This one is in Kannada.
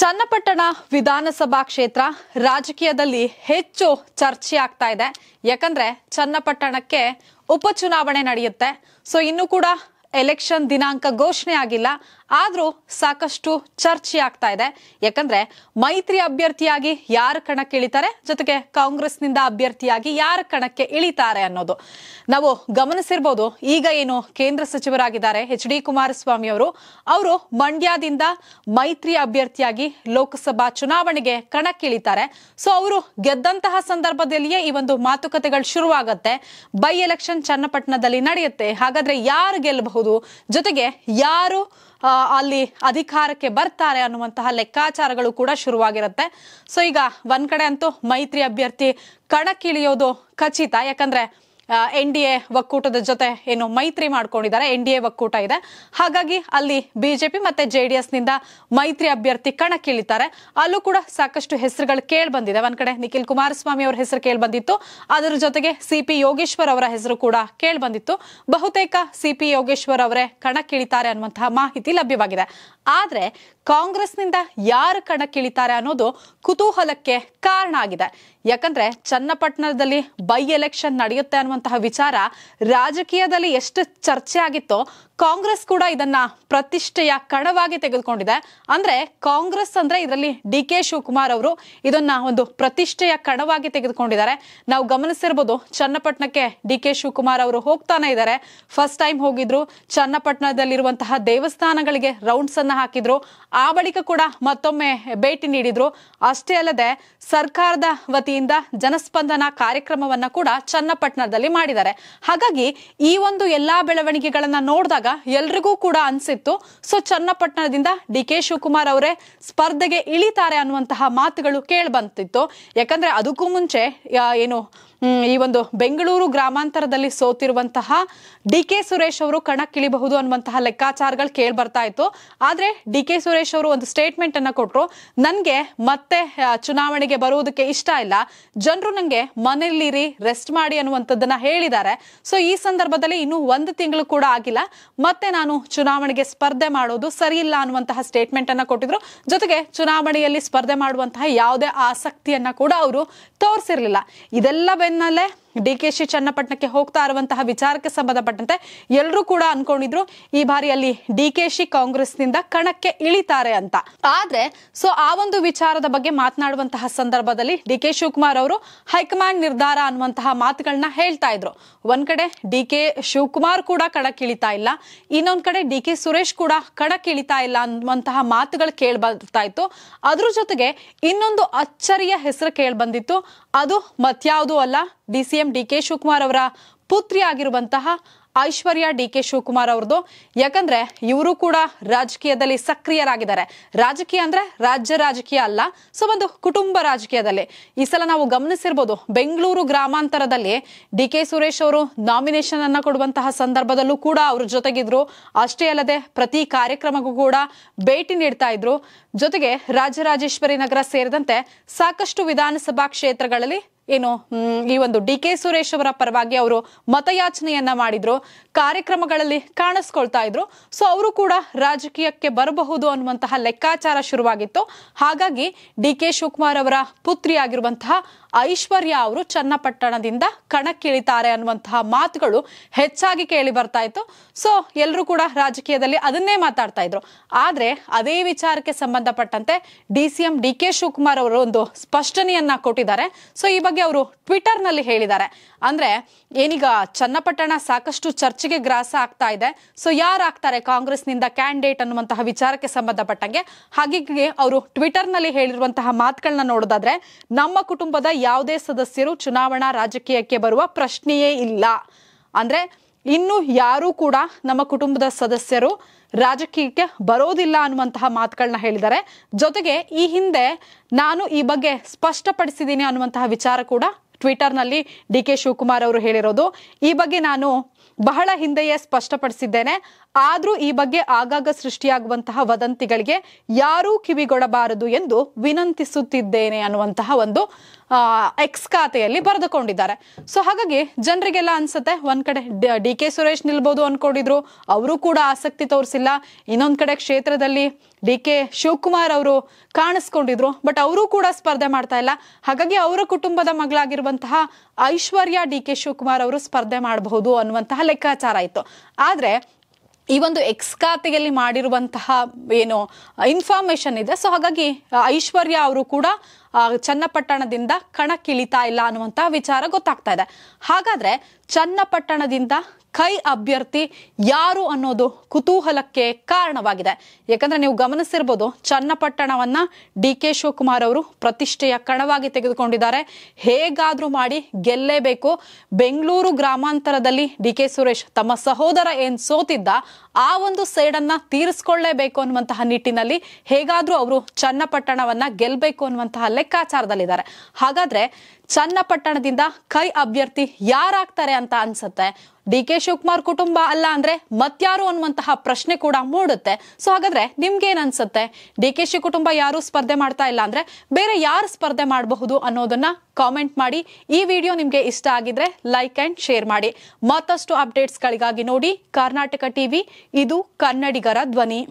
ಚನ್ನಪಟ್ಟಣ ವಿಧಾನಸಭಾ ಕ್ಷೇತ್ರ ರಾಜಕೀಯದಲ್ಲಿ ಹೆಚ್ಚು ಚರ್ಚೆ ಆಗ್ತಾ ಇದೆ ಯಾಕಂದ್ರೆ ಚನ್ನಪಟ್ಟಣಕ್ಕೆ ಉಪಚುನಾವಣೆ ನಡೆಯುತ್ತೆ ಸೊ ಇನ್ನು ಕೂಡ ಎಲೆಕ್ಷನ್ ದಿನಾಂಕ ಘೋಷಣೆ ಆಗಿಲ್ಲ ಆದ್ರೂ ಸಾಕಷ್ಟು ಚರ್ಚೆ ಆಗ್ತಾ ಇದೆ ಯಾಕಂದ್ರೆ ಮೈತ್ರಿ ಅಭ್ಯರ್ಥಿಯಾಗಿ ಯಾರು ಕಣಕ್ಕೆ ಇಳಿತಾರೆ ಜೊತೆಗೆ ಕಾಂಗ್ರೆಸ್ನಿಂದ ಅಭ್ಯರ್ಥಿಯಾಗಿ ಯಾರು ಕಣಕ್ಕೆ ಇಳಿತಾರೆ ಅನ್ನೋದು ನಾವು ಗಮನಿಸಿರ್ಬೋದು ಈಗ ಏನು ಕೇಂದ್ರ ಸಚಿವರಾಗಿದ್ದಾರೆ ಎಚ್ ಡಿ ಕುಮಾರಸ್ವಾಮಿ ಅವರು ಅವರು ಮಂಡ್ಯದಿಂದ ಮೈತ್ರಿ ಅಭ್ಯರ್ಥಿಯಾಗಿ ಲೋಕಸಭಾ ಚುನಾವಣೆಗೆ ಕಣಕ್ಕೆ ಇಳಿತಾರೆ ಸೊ ಅವರು ಗೆದ್ದಂತಹ ಸಂದರ್ಭದಲ್ಲಿಯೇ ಈ ಒಂದು ಮಾತುಕತೆಗಳು ಶುರುವಾಗತ್ತೆ ಬೈ ಎಲೆಕ್ಷನ್ ಚನ್ನಪಟ್ಟಣದಲ್ಲಿ ನಡೆಯುತ್ತೆ ಹಾಗಾದ್ರೆ ಯಾರು ಗೆಲ್ಲಬಹುದು ಜೊತೆಗೆ ಯಾರು ಅಲ್ಲಿ ಅಧಿಕಾರಕ್ಕೆ ಬರ್ತಾರೆ ಅನ್ನುವಂತಹ ಲೆಕ್ಕಾಚಾರಗಳು ಕೂಡ ಶುರುವಾಗಿರುತ್ತೆ ಸೊ ಈಗ ಒಂದ್ ಕಡೆ ಅಂತೂ ಮೈತ್ರಿ ಅಭ್ಯರ್ಥಿ ಕಣಕ್ಕಿಳಿಯೋದು ಖಚಿತ ಯಾಕಂದ್ರೆ ಎನ್ ಡಿ ಎ ಒಕ್ಕೂಟದ ಜೊತೆ ಏನು ಮೈತ್ರಿ ಮಾಡ್ಕೊಂಡಿದ್ದಾರೆ ಎನ್ ಡಿ ಎ ಒಕ್ಕೂಟ ಇದೆ ಹಾಗಾಗಿ ಅಲ್ಲಿ ಬಿಜೆಪಿ ಮತ್ತೆ ಜೆ ಡಿ ಎಸ್ ನಿಂದ ಮೈತ್ರಿ ಅಭ್ಯರ್ಥಿ ಕಣಕ್ಕಿಳಿತಾರೆ ಅಲ್ಲೂ ಕೂಡ ಸಾಕಷ್ಟು ಹೆಸರುಗಳು ಕೇಳಿ ಬಂದಿದೆ ಒಂದ್ ಕಡೆ ನಿಖಿಲ್ ಕುಮಾರಸ್ವಾಮಿ ಅವರ ಹೆಸರು ಕೇಳಿ ಬಂದಿತ್ತು ಅದರ ಜೊತೆಗೆ ಸಿ ಪಿ ಯೋಗೇಶ್ವರ್ ಅವರ ಹೆಸರು ಕೂಡ ಕೇಳಿ ಬಂದಿತ್ತು ಬಹುತೇಕ ಸಿ ಪಿ ಯೋಗೇಶ್ವರ್ ಅವರೇ ಕಣಕ್ಕಿಳಿತಾರೆ ಅನ್ನುವಂತಹ ಮಾಹಿತಿ ಲಭ್ಯವಾಗಿದೆ ಆದ್ರೆ ಕಾಂಗ್ರೆಸ್ನಿಂದ ಯಾರು ಕಣಕ್ಕಿಳಿತಾರೆ ಅನ್ನೋದು ಕುತೂಹಲಕ್ಕೆ ಕಾರಣ ಆಗಿದೆ ಯಾಕಂದ್ರೆ ಚನ್ನಪಟ್ಟಣದಲ್ಲಿ ಬೈ ಎಲೆಕ್ಷನ್ ನಡೆಯುತ್ತೆ ಅನ್ನುವಂತಹ ವಿಚಾರ ರಾಜಕೀಯದಲ್ಲಿ ಎಷ್ಟು ಚರ್ಚೆ ಆಗಿತ್ತೋ ಕಾಂಗ್ರೆಸ್ ಕೂಡ ಇದನ್ನ ಪ್ರತಿಷ್ಠೆಯ ಕಣವಾಗಿ ತೆಗೆದುಕೊಂಡಿದೆ ಅಂದ್ರೆ ಕಾಂಗ್ರೆಸ್ ಅಂದ್ರೆ ಇದರಲ್ಲಿ ಡಿ ಕೆ ಶಿವಕುಮಾರ್ ಅವರು ಇದನ್ನ ಒಂದು ಪ್ರತಿಷ್ಠೆಯ ಕಣವಾಗಿ ತೆಗೆದುಕೊಂಡಿದ್ದಾರೆ ನಾವು ಗಮನಿಸಿರ್ಬೋದು ಚನ್ನಪಟ್ಟಣಕ್ಕೆ ಡಿ ಕೆ ಶಿವಕುಮಾರ್ ಅವರು ಹೋಗ್ತಾನೆ ಇದ್ದಾರೆ ಫಸ್ಟ್ ಟೈಮ್ ಹೋಗಿದ್ರು ಚನ್ನಪಟ್ಟಣದಲ್ಲಿರುವಂತಹ ದೇವಸ್ಥಾನಗಳಿಗೆ ರೌಂಡ್ಸ್ ಅನ್ನ ಹಾಕಿದ್ರು ಆ ಬಳಿಕ ಕೂಡ ಮತ್ತೊಮ್ಮೆ ಭೇಟಿ ನೀಡಿದ್ರು ಅಷ್ಟೇ ಅಲ್ಲದೆ ಸರ್ಕಾರದ ವತಿಯಿಂದ ಜನಸ್ಪಂದನ ಕಾರ್ಯಕ್ರಮವನ್ನ ಕೂಡ ಚನ್ನಪಟ್ಟಣದಲ್ಲಿ ಮಾಡಿದ್ದಾರೆ ಹಾಗಾಗಿ ಈ ಒಂದು ಎಲ್ಲಾ ಬೆಳವಣಿಗೆಗಳನ್ನ ನೋಡಿದಾಗ ಎಲ್ರಿಗೂ ಕೂಡ ಅನ್ಸಿತ್ತು ಸೊ ಚನ್ನಪಟ್ಟಣದಿಂದ ಡಿ ಕೆ ಶಿವಕುಮಾರ್ ಅವರೇ ಸ್ಪರ್ಧೆಗೆ ಇಳಿತಾರೆ ಅನ್ನುವಂತಹ ಮಾತುಗಳು ಕೇಳಿ ಬಂತಿತ್ತು ಯಾಕಂದ್ರೆ ಅದಕ್ಕೂ ಮುಂಚೆ ಏನು ಈ ಒಂದು ಬೆಂಗಳೂರು ಗ್ರಾಮಾಂತರದಲ್ಲಿ ಸೋತಿರುವಂತಹ ಡಿ ಕೆ ಸುರೇಶ್ ಅವರು ಕಣಕ್ಕಿಳಿಬಹುದು ಅನ್ನುವಂತಹ ಲೆಕ್ಕಾಚಾರಗಳು ಕೇಳಿ ಬರ್ತಾ ಇತ್ತು ಆದ್ರೆ ಡಿ ಕೆ ಸುರೇಶ್ ಅವರು ಒಂದು ಸ್ಟೇಟ್ಮೆಂಟ್ ಅನ್ನ ಕೊಟ್ಟರು ನನಗೆ ಮತ್ತೆ ಚುನಾವಣೆಗೆ ಬರುವುದಕ್ಕೆ ಇಷ್ಟ ಇಲ್ಲ ಜನರು ನನಗೆ ಮನೆಯಲ್ಲಿರಿ ರೆಸ್ಟ್ ಮಾಡಿ ಅನ್ನುವಂಥದ್ದನ್ನ ಹೇಳಿದ್ದಾರೆ ಸೊ ಈ ಸಂದರ್ಭದಲ್ಲಿ ಇನ್ನು ಒಂದು ತಿಂಗಳು ಕೂಡ ಆಗಿಲ್ಲ ಮತ್ತೆ ನಾನು ಚುನಾವಣೆಗೆ ಸ್ಪರ್ಧೆ ಮಾಡೋದು ಸರಿ ಇಲ್ಲ ಅನ್ನುವಂತಹ ಸ್ಟೇಟ್ಮೆಂಟ್ ಅನ್ನ ಕೊಟ್ಟಿದ್ರು ಜೊತೆಗೆ ಚುನಾವಣೆಯಲ್ಲಿ ಸ್ಪರ್ಧೆ ಮಾಡುವಂತಹ ಯಾವುದೇ ಆಸಕ್ತಿಯನ್ನ ಕೂಡ ಅವರು ತೋರಿಸಿರ್ಲಿಲ್ಲ ಇದೆಲ್ಲ എന്നല്ലേ ಡಿ ಕೆ ಶಿ ಚನ್ನಪಟ್ಟಣಕ್ಕೆ ಹೋಗ್ತಾ ಇರುವಂತಹ ವಿಚಾರಕ್ಕೆ ಸಂಬಂಧಪಟ್ಟಂತೆ ಎಲ್ಲರೂ ಕೂಡ ಅನ್ಕೊಂಡಿದ್ರು ಈ ಬಾರಿ ಅಲ್ಲಿ ಡಿ ಕೆ ಶಿ ಕಾಂಗ್ರೆಸ್ನಿಂದ ಕಣಕ್ಕೆ ಇಳಿತಾರೆ ಅಂತ ಆದ್ರೆ ಸೊ ಆ ಒಂದು ವಿಚಾರದ ಬಗ್ಗೆ ಮಾತನಾಡುವಂತಹ ಸಂದರ್ಭದಲ್ಲಿ ಡಿ ಕೆ ಶಿವಕುಮಾರ್ ಅವರು ಹೈಕಮಾಂಡ್ ನಿರ್ಧಾರ ಅನ್ನುವಂತಹ ಮಾತುಗಳನ್ನ ಹೇಳ್ತಾ ಇದ್ರು ಒಂದ್ ಕಡೆ ಡಿ ಕೆ ಶಿವಕುಮಾರ್ ಕೂಡ ಕಣಕ್ಕೆ ಇಳಿತಾ ಇಲ್ಲ ಇನ್ನೊಂದ್ ಕಡೆ ಡಿ ಕೆ ಸುರೇಶ್ ಕೂಡ ಕಣಕ್ಕೆ ಇಳಿತಾ ಇಲ್ಲ ಅನ್ನುವಂತಹ ಮಾತುಗಳು ಕೇಳಬರ್ತಾ ಬರ್ತಾ ಇತ್ತು ಅದ್ರ ಜೊತೆಗೆ ಇನ್ನೊಂದು ಅಚ್ಚರಿಯ ಹೆಸರು ಕೇಳ್ಬಂದಿತ್ತು ಬಂದಿತ್ತು ಅದು ಮತ್ಯಾವುದೂ ಅಲ್ಲ D C CM DK Shivakumar ಅವರ ಪುತ್ರಿ ಆಗಿರುವಂತಹ ಐಶ್ವರ್ಯ ಡಿ ಕೆ ಶಿವಕುಮಾರ್ ಅವ್ರದ್ದು ಯಾಕಂದ್ರೆ ಇವರು ಕೂಡ ರಾಜಕೀಯದಲ್ಲಿ ಸಕ್ರಿಯರಾಗಿದ್ದಾರೆ ರಾಜಕೀಯ ಅಂದ್ರೆ ರಾಜ್ಯ ರಾಜಕೀಯ ಅಲ್ಲ ಸೊ ಒಂದು ಕುಟುಂಬ ರಾಜಕೀಯದಲ್ಲಿ ಈ ಸಲ ನಾವು ಗಮನಿಸಿರ್ಬೋದು ಬೆಂಗಳೂರು ಗ್ರಾಮಾಂತರದಲ್ಲಿ ಡಿ ಕೆ ಸುರೇಶ್ ಅವರು ನಾಮಿನೇಷನ್ ಅನ್ನ ಕೊಡುವಂತಹ ಸಂದರ್ಭದಲ್ಲೂ ಕೂಡ ಅವರು ಜೊತೆಗಿದ್ರು ಅಷ್ಟೇ ಅಲ್ಲದೆ ಪ್ರತಿ ಕಾರ್ಯಕ್ರಮಕ್ಕೂ ಕೂಡ ಭೇಟಿ ನೀಡ್ತಾ ಇದ್ರು ಜೊತೆಗೆ ರಾಜರಾಜೇಶ್ವರಿ ನಗರ ಸೇರಿದಂತೆ ಸಾಕಷ್ಟು ವಿಧಾನಸಭಾ ಕ್ಷೇತ್ರಗಳಲ್ಲಿ ಏನು ಈ ಒಂದು ಡಿ ಕೆ ಸುರೇಶ್ ಅವರ ಪರವಾಗಿ ಅವರು ಮತಯಾಚನೆಯನ್ನ ಮಾಡಿದ್ರು ಕಾರ್ಯಕ್ರಮಗಳಲ್ಲಿ ಕಾಣಿಸ್ಕೊಳ್ತಾ ಇದ್ರು ಸೊ ಅವರು ಕೂಡ ರಾಜಕೀಯಕ್ಕೆ ಬರಬಹುದು ಅನ್ನುವಂತಹ ಲೆಕ್ಕಾಚಾರ ಶುರುವಾಗಿತ್ತು ಹಾಗಾಗಿ ಡಿ ಕೆ ಶಿವಕುಮಾರ್ ಅವರ ಆಗಿರುವಂತಹ ಐಶ್ವರ್ಯ ಅವರು ಚನ್ನಪಟ್ಟಣದಿಂದ ಕಣಕ್ಕಿಳಿತಾರೆ ಅನ್ನುವಂತಹ ಮಾತುಗಳು ಹೆಚ್ಚಾಗಿ ಕೇಳಿ ಬರ್ತಾ ಇತ್ತು ಸೊ ಎಲ್ಲರೂ ಕೂಡ ರಾಜಕೀಯದಲ್ಲಿ ಅದನ್ನೇ ಮಾತಾಡ್ತಾ ಇದ್ರು ಆದ್ರೆ ಅದೇ ವಿಚಾರಕ್ಕೆ ಸಂಬಂಧಪಟ್ಟಂತೆ D C M D K Shivakumar ಅವರು ಒಂದು ಸ್ಪಷ್ಟನೆಯನ್ನ ಕೊಟ್ಟಿದ್ದಾರೆ ಸೊ ಈ ಬಗ್ಗೆ ಬಗ್ಗೆ ಅವರು ಟ್ವಿಟರ್ ನಲ್ಲಿ ಹೇಳಿದ್ದಾರೆ ಅಂದ್ರೆ ಏನೀಗ ಚನ್ನಪಟ್ಟಣ ಸಾಕಷ್ಟು ಚರ್ಚೆಗೆ ಗ್ರಾಸ ಆಗ್ತಾ ಇದೆ ಸೊ ಯಾರಾಗ್ತಾರೆ ಕಾಂಗ್ರೆಸ್ನಿಂದ ಕ್ಯಾಂಡಿಡೇಟ್ ಅನ್ನುವಂತಹ ವಿಚಾರಕ್ಕೆ ಸಂಬಂಧಪಟ್ಟಂಗೆ ಹಾಗಾಗಿ ಅವರು ಟ್ವಿಟರ್ ನಲ್ಲಿ ಹೇಳಿರುವಂತಹ ಮಾತುಗಳನ್ನ ನೋಡೋದಾದ್ರೆ ನಮ್ಮ ಕುಟುಂಬದ ಯಾವುದೇ ಸದಸ್ಯರು ಚುನಾವಣಾ ರಾಜಕೀಯಕ್ಕೆ ಬರುವ ಪ್ರಶ್ನೆಯೇ ಇಲ್ಲ ಅಂದ್ರೆ ಇನ್ನು ಯಾರು ಕೂಡ ನಮ್ಮ ಕುಟುಂಬದ ಸದಸ್ಯರು ರಾಜಕೀಯಕ್ಕೆ ಬರೋದಿಲ್ಲ ಅನ್ನುವಂತಹ ಮಾತುಗಳನ್ನ ಹೇಳಿದ್ದಾರೆ ಜೊತೆಗೆ ಈ ಹಿಂದೆ ನಾನು ಈ ಬಗ್ಗೆ ಸ್ಪಷ್ಟಪಡಿಸಿದ್ದೀನಿ ಅನ್ನುವಂತಹ ವಿಚಾರ ಕೂಡ ಟ್ವಿಟರ್ನಲ್ಲಿ ಡಿ ಕೆ ಶಿವಕುಮಾರ್ ಅವರು ಹೇಳಿರೋದು ಈ ಬಗ್ಗೆ ನಾನು ಬಹಳ ಹಿಂದೆಯೇ ಸ್ಪಷ್ಟಪಡಿಸಿದ್ದೇನೆ ಆದರೂ ಈ ಬಗ್ಗೆ ಆಗಾಗ ಸೃಷ್ಟಿಯಾಗುವಂತಹ ವದಂತಿಗಳಿಗೆ ಯಾರೂ ಕಿವಿಗೊಡಬಾರದು ಎಂದು ವಿನಂತಿಸುತ್ತಿದ್ದೇನೆ ಅನ್ನುವಂತಹ ಒಂದು ಎಕ್ಸ್ ಖಾತೆಯಲ್ಲಿ ಬರೆದುಕೊಂಡಿದ್ದಾರೆ ಸೊ ಹಾಗಾಗಿ ಜನರಿಗೆಲ್ಲ ಅನ್ಸುತ್ತೆ ಒಂದ್ ಕಡೆ ಡಿ ಕೆ ಸುರೇಶ್ ನಿಲ್ಬೋದು ಅನ್ಕೊಂಡಿದ್ರು ಅವರು ಕೂಡ ಆಸಕ್ತಿ ತೋರಿಸಿಲ್ಲ ಇನ್ನೊಂದ್ ಕಡೆ ಕ್ಷೇತ್ರದಲ್ಲಿ ಡಿ ಕೆ ಶಿವಕುಮಾರ್ ಅವರು ಕಾಣಿಸ್ಕೊಂಡಿದ್ರು ಬಟ್ ಅವರು ಕೂಡ ಸ್ಪರ್ಧೆ ಮಾಡ್ತಾ ಇಲ್ಲ ಹಾಗಾಗಿ ಅವರ ಕುಟುಂಬದ ಮಗಳಾಗಿರುವಂತಹ ಐಶ್ವರ್ಯ ಡಿ ಕೆ ಶಿವಕುಮಾರ್ ಅವರು ಸ್ಪರ್ಧೆ ಮಾಡಬಹುದು ಅನ್ನುವಂತಹ ಲೆಕ್ಕಾಚಾರ ಇತ್ತು ಆದ್ರೆ ಈ ಒಂದು ಎಕ್ಸ್ ಖಾತೆಯಲ್ಲಿ ಮಾಡಿರುವಂತಹ ಏನು ಇನ್ಫಾರ್ಮೇಶನ್ ಇದೆ ಸೊ ಹಾಗಾಗಿ ಐಶ್ವರ್ಯ ಅವರು ಕೂಡ ಚನ್ನಪಟ್ಟಣದಿಂದ ಕಣಕ್ಕಿಳಿತಾ ಇಲ್ಲ ಅನ್ನುವಂತಹ ವಿಚಾರ ಗೊತ್ತಾಗ್ತಾ ಇದೆ ಹಾಗಾದ್ರೆ ಚನ್ನಪಟ್ಟಣದಿಂದ ಕೈ ಅಭ್ಯರ್ಥಿ ಯಾರು ಅನ್ನೋದು ಕುತೂಹಲಕ್ಕೆ ಕಾರಣವಾಗಿದೆ ಯಾಕಂದ್ರೆ ನೀವು ಗಮನಿಸಿರ್ಬೋದು ಚನ್ನಪಟ್ಟಣವನ್ನ ಡಿ ಕೆ ಶಿವಕುಮಾರ್ ಅವರು ಪ್ರತಿಷ್ಠೆಯ ಕಣವಾಗಿ ತೆಗೆದುಕೊಂಡಿದ್ದಾರೆ ಹೇಗಾದ್ರೂ ಮಾಡಿ ಗೆಲ್ಲೇಬೇಕು ಬೆಂಗಳೂರು ಗ್ರಾಮಾಂತರದಲ್ಲಿ ಡಿ ಕೆ ಸುರೇಶ್ ತಮ್ಮ ಸಹೋದರ ಏನ್ ಸೋತಿದ್ದ ಆ ಒಂದು ಸೈಡನ್ನ ತೀರಿಸ್ಕೊಳ್ಳೇಬೇಕು ಅನ್ನುವಂತಹ ನಿಟ್ಟಿನಲ್ಲಿ ಹೇಗಾದ್ರೂ ಅವರು ಚನ್ನಪಟ್ಟಣವನ್ನ ಗೆಲ್ಲಬೇಕು ಅನ್ನುವಂತಹ ಲೆಕ್ಕಾಚಾರದಲ್ಲಿದ್ದಾರೆ ಹಾಗಾದ್ರೆ ಚನ್ನಪಟ್ಟಣದಿಂದ ಕೈ ಅಭ್ಯರ್ಥಿ ಯಾರಾಗ್ತಾರೆ ಅಂತ ಅನ್ಸುತ್ತೆ ಡಿ ಕೆ ಶಿವಕುಮಾರ್ ಕುಟುಂಬ ಅಲ್ಲ ಅಂದ್ರೆ ಮತ್ಯಾರು ಅನ್ನುವಂತಹ ಪ್ರಶ್ನೆ ಕೂಡ ಮೂಡುತ್ತೆ ಸೊ ಹಾಗಾದ್ರೆ ನಿಮ್ಗೇನ್ ಅನ್ಸುತ್ತೆ ಡಿ ಕೆ ಶಿವ ಕುಟುಂಬ ಯಾರು ಸ್ಪರ್ಧೆ ಮಾಡ್ತಾ ಇಲ್ಲ ಅಂದ್ರೆ ಬೇರೆ ಯಾರು ಸ್ಪರ್ಧೆ ಮಾಡಬಹುದು ಅನ್ನೋದನ್ನ ಕಾಮೆಂಟ್ ಮಾಡಿ ಈ ವಿಡಿಯೋ ನಿಮ್ಗೆ ಇಷ್ಟ ಆಗಿದ್ರೆ ಲೈಕ್ ಅಂಡ್ ಶೇರ್ ಮಾಡಿ ಮತ್ತಷ್ಟು ಅಪ್ಡೇಟ್ಸ್ಗಳಿಗಾಗಿ ನೋಡಿ ಕರ್ನಾಟಕ ಟಿವಿ ಇದು ಕನ್ನಡಿಗರ ಧ್ವನಿ